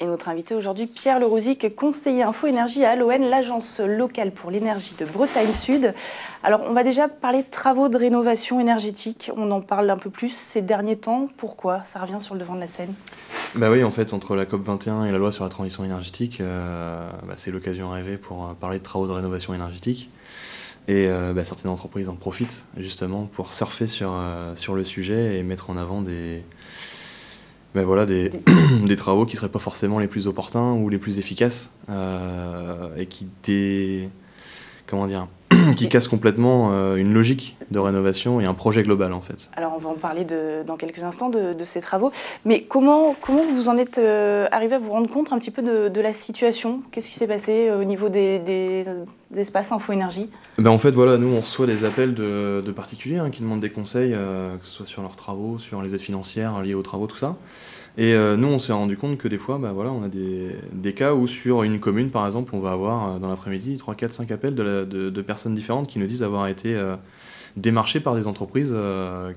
Et notre invité aujourd'hui, Pierre Lerouzic, conseiller Info Énergie à l'ON, l'agence locale pour l'énergie de Bretagne Sud. Alors, on va déjà parler de travaux de rénovation énergétique. On en parle un peu plus ces derniers temps. Pourquoi Ça revient sur le devant de la scène. Bah oui, en fait, entre la COP21 et la loi sur la transition énergétique, euh, bah, c'est l'occasion rêvée pour euh, parler de travaux de rénovation énergétique. Et euh, bah, certaines entreprises en profitent justement pour surfer sur, sur le sujet et mettre en avant des ben voilà, des, travaux qui ne seraient pas forcément les plus opportuns ou les plus efficaces euh, et qui étaient comment dire, qui casse complètement euh, une logique de rénovation et un projet global en fait. Alors on va en parler dans quelques instants de, ces travaux, mais comment, comment vous en êtes euh, arrivé à vous rendre compte un petit peu de, la situation Qu'est-ce qui s'est passé euh, au niveau des, espaces info-énergie ben En fait voilà, nous on reçoit des appels de, particuliers hein, qui demandent des conseils, que ce soit sur leurs travaux, sur les aides financières liées aux travaux, tout ça. Et euh, nous, on s'est rendu compte que des fois, bah, voilà, on a des, cas où sur une commune, par exemple, on va avoir euh, dans l'après-midi 3, 4, 5 appels de, personnes différentes qui nous disent avoir été euh, démarchés par des entreprises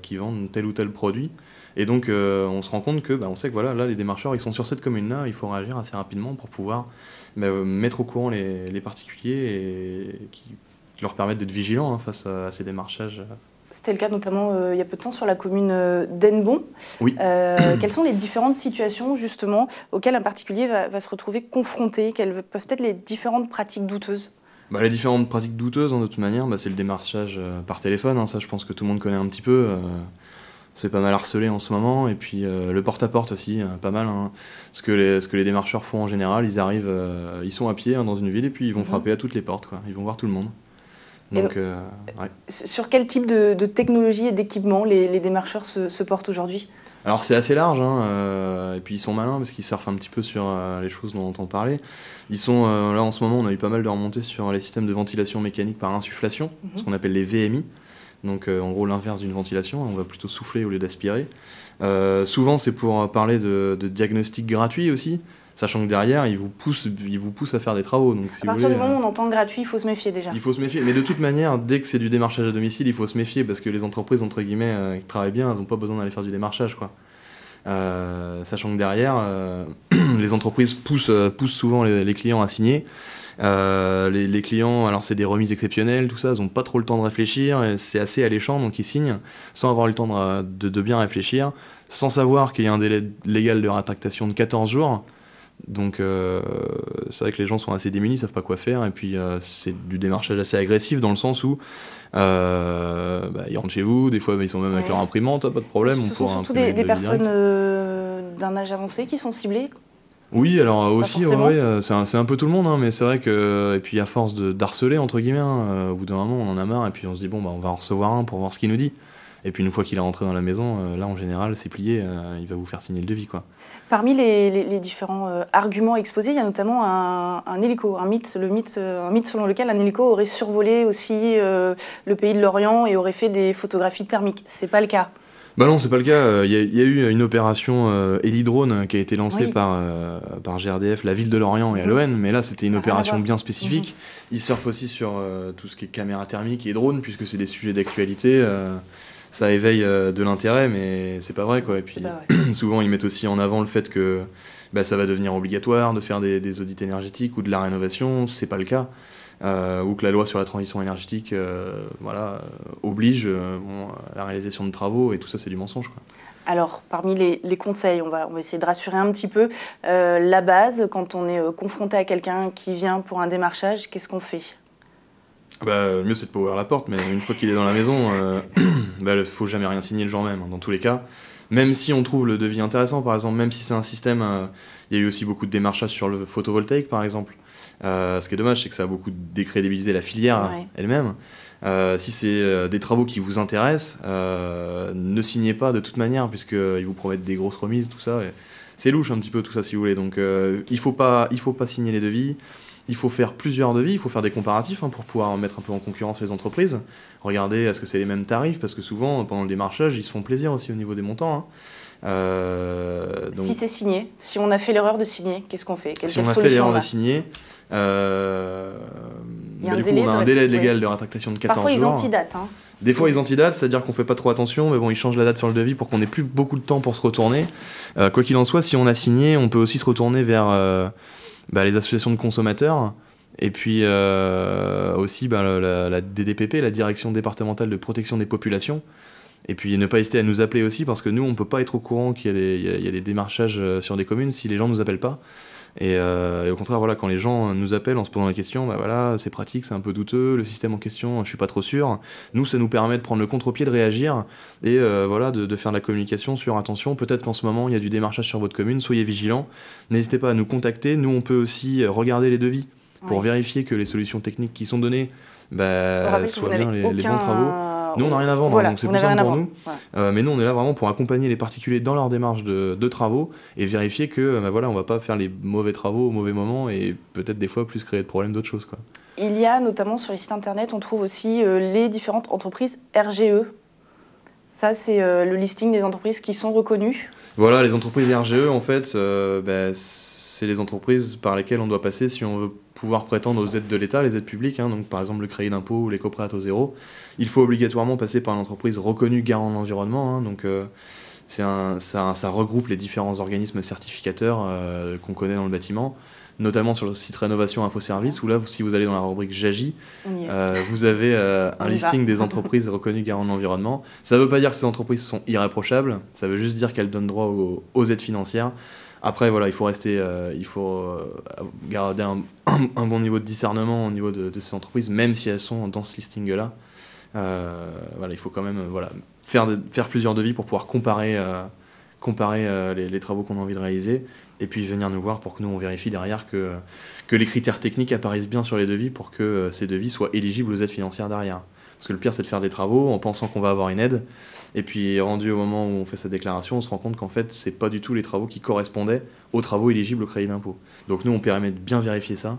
qui vendent tel ou tel produit. Et donc, on se rend compte que, bah, on sait que voilà, là, les démarcheurs, ils sont sur cette commune-là, il faut réagir assez rapidement pour pouvoir bah, mettre au courant les, particuliers et, qui, leur permettent d'être vigilants hein, face à ces démarchages. C'était le cas notamment euh, il y a peu de temps sur la commune euh, d'Enbon. Oui. Euh, quelles sont les différentes situations justement auxquelles un particulier va, se retrouver confronté Quelles peuvent être les différentes pratiques douteuses bah, les différentes pratiques douteuses, en hein, de toute manière, bah, c'est le démarchage par téléphone. Hein, ça, je pense que tout le monde connaît un petit peu. c'est pas mal harcelé en ce moment. Et puis le porte-à-porte aussi, pas mal. Hein. Ce, que les, ce que les démarcheurs font en général, ils arrivent, ils sont à pied dans une ville et puis ils vont mhm. frapper à toutes les portes. Ils vont voir tout le monde. Euh, euh, sur quel type de, technologie et d'équipement les, démarcheurs se, portent aujourd'hui alors c'est assez large, hein, euh, et puis ils sont malins parce qu'ils surfent un petit peu sur les choses dont on entend parler. Ils sont, là en ce moment on a eu pas mal de remontées sur les systèmes de ventilation mécanique par insufflation, mhm. ce qu'on appelle les VMI. Donc euh, en gros l'inverse d'une ventilation, hein, on va plutôt souffler au lieu d'aspirer. Euh, souvent c'est pour euh, parler de, de diagnostic gratuit aussi sachant que derrière, ils vous poussent, vous à faire des travaux. Donc, à partir du moment où on entend gratuit, il faut se méfier déjà. Il faut se méfier. Mais de toute manière, dès que c'est du démarchage à domicile, il faut se méfier parce que les entreprises, entre guillemets, qui travaillent bien, elles n'ont pas besoin d'aller faire du démarchage. Quoi. sachant que derrière, les entreprises poussent, poussent souvent les, clients à signer. Euh, les, clients, alors c'est des remises exceptionnelles, tout ça, ils n'ont pas trop le temps de réfléchir, c'est assez alléchant, donc ils signent sans avoir le temps de, bien réfléchir, sans savoir qu'il y a un délai légal de rétractation de 14 jours. Donc euh, c'est vrai que les gens sont assez démunis, ils savent pas quoi faire, et puis euh, c'est du démarchage assez agressif dans le sens où bah, ils rentrent chez vous, des fois ils sont même avec leur imprimante, pas de problème. Ce on sont surtout des, des personnes d'un âge avancé qui sont ciblées oui, alors euh, aussi, euh, c'est un, peu tout le monde, hein, mais c'est vrai que, euh, et puis à force d'harceler, entre guillemets, hein, au bout d'un moment, on en a marre, et puis on se dit, bon, bah, on va en recevoir un pour voir ce qu'il nous dit. Et puis une fois qu'il est rentré dans la maison, là, en général, c'est plié, il va vous faire signer le devis. Quoi. Parmi les, différents arguments exposés, il y a notamment un, un, hélico, un mythe, le mythe, selon lequel un hélico aurait survolé aussi le pays de l'Orient et aurait fait des photographies thermiques. C'est pas le cas. Bah non, c'est pas le cas. Il euh, y, a, eu une opération euh, Elidrone euh, qui a été lancée par, euh, GRDF, la ville de Lorient et à mhm. l'ON, mais là c'était une opération bien spécifique. Mhm. Ils surfent aussi sur tout ce qui est caméra thermique et drone, puisque c'est des sujets d'actualité. ça éveille de l'intérêt, mais c'est pas vrai quoi. Et puis souvent ils mettent aussi en avant le fait que bah, ça va devenir obligatoire de faire des, des audits énergétiques ou de la rénovation. C'est pas le cas. Euh, ou que la loi sur la transition énergétique euh, voilà, euh, oblige à la réalisation de travaux, et tout ça c'est du mensonge. Alors, parmi les, conseils, on va, on va essayer de rassurer un petit peu. la base, quand on est confronté à quelqu'un qui vient pour un démarchage, qu'est-ce qu'on fait bah, mieux c'est de pas ouvrir la porte, mais une fois qu'il est dans la maison, il bah, ne faut jamais rien signer le jour même, hein, dans tous les cas. Même si on trouve le devis intéressant, par exemple, même si c'est un système, il y a eu aussi beaucoup de démarchages sur le photovoltaïque, par exemple. Euh, ce qui est dommage, c'est que ça a beaucoup décrédibilisé la filière elle-même. Euh, si c'est euh, des travaux qui vous intéressent, ne signez pas de toute manière, puisqu'ils vous promettent des grosses remises, tout ça. C'est louche un petit peu tout ça, si vous voulez. Donc il ne faut, il faut pas signer les devis il faut faire plusieurs devis, il faut faire des comparatifs hein, pour pouvoir mettre un peu en concurrence les entreprises. Regardez est-ce que c'est les mêmes tarifs, parce que souvent, pendant le démarchage, ils se font plaisir aussi au niveau des montants. Hein. Euh, si c'est signé, si on a fait l'erreur de signer, qu'est-ce qu'on fait Si on a fait l'erreur de signer, euh, bah, du coup, on a un délai légal de rétractation de 14 jours. Parfois, ils antidatent. Hein. Des fois, ils antidatent, c'est-à-dire qu'on fait pas trop attention, mais bon, ils changent la date sur le devis pour qu'on ait plus beaucoup de temps pour se retourner. Euh, quoi qu'il en soit, si on a signé, on peut aussi se retourner vers bah, les associations de consommateurs, et puis euh, aussi bah, la, DDPP, la Direction départementale de protection des populations. Et puis ne pas hésiter à nous appeler aussi, parce que nous, on ne peut pas être au courant qu'il y, y, a des démarchages euh, sur des communes si les gens ne nous appellent pas. Euh, et, au contraire, voilà, quand les gens nous appellent en se posant la question, bah voilà, c'est pratique, c'est un peu douteux, le système en question, je suis pas trop sûr. Nous, ça nous permet de prendre le contre-pied, de réagir et euh, voilà, de, faire de la communication sur attention. Peut-être qu'en ce moment, il y a du démarchage sur votre commune, soyez vigilants. N'hésitez pas à nous contacter. Nous, on peut aussi regarder les devis pour vérifier que les solutions techniques qui sont données bah, soient bien les bons travaux nous, on n'a rien à vendre, hein, donc c'est plus simple pour nous. Euh, mais nous, on est là vraiment pour accompagner les particuliers dans leur démarche de, travaux et vérifier que, euh, bah voilà, on ne va pas faire les mauvais travaux au mauvais moment et peut-être des fois plus créer de problèmes d'autres choses. Il y a notamment sur les sites internet, on trouve aussi euh, les différentes entreprises RGE. Ça, c'est le listing des entreprises qui sont reconnues. Voilà, les entreprises RGE, en fait, bah, c'est les entreprises par lesquelles on doit passer si on veut pouvoir prétendre aux aides de l'État, les aides publiques, hein, donc par exemple le crédit d'impôt ou les coprêts à taux zéro, il faut obligatoirement passer par une entreprise reconnue garant de l'environnement. Hein, donc euh, c'est un, ça, regroupe les différents organismes certificateurs euh, qu'on connaît dans le bâtiment, notamment sur le site Rénovation Info Service, où là, si vous allez dans la rubrique J'agis, euh, vous avez un listing des entreprises reconnues garant de l'environnement. Ça ne veut pas dire que ces entreprises sont irréprochables, ça veut juste dire qu'elles donnent droit aux aides financières. Après, voilà, il faut rester, euh, il faut euh, garder un, bon niveau de discernement au niveau de, ces entreprises, même si elles sont dans ce listing-là. Euh, voilà, il faut quand même voilà, faire, faire plusieurs devis pour pouvoir comparer, comparer les, travaux qu'on a envie de réaliser, et puis venir nous voir pour que nous, on vérifie derrière que, que les critères techniques apparaissent bien sur les devis pour que ces devis soient éligibles aux aides financières derrière. Parce que le pire, c'est de faire des travaux en pensant qu'on va avoir une aide. Et puis, rendu au moment où on fait sa déclaration, on se rend compte qu'en fait, c'est pas du tout les travaux qui correspondaient aux travaux éligibles au crédit d'impôt. Donc, nous, on permet de bien vérifier ça.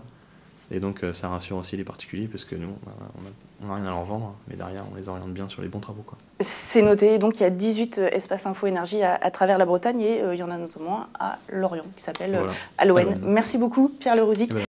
Et donc, euh, ça rassure aussi les particuliers parce que nous, on n'a rien à leur vendre, hein. mais derrière, on les oriente bien sur les bons travaux. C'est noté. Donc, il y a 18 euh, espaces info-énergie à, travers la Bretagne et euh, il y en a notamment à Lorient qui s'appelle à l'ON. Merci beaucoup, Pierre Lerouzic.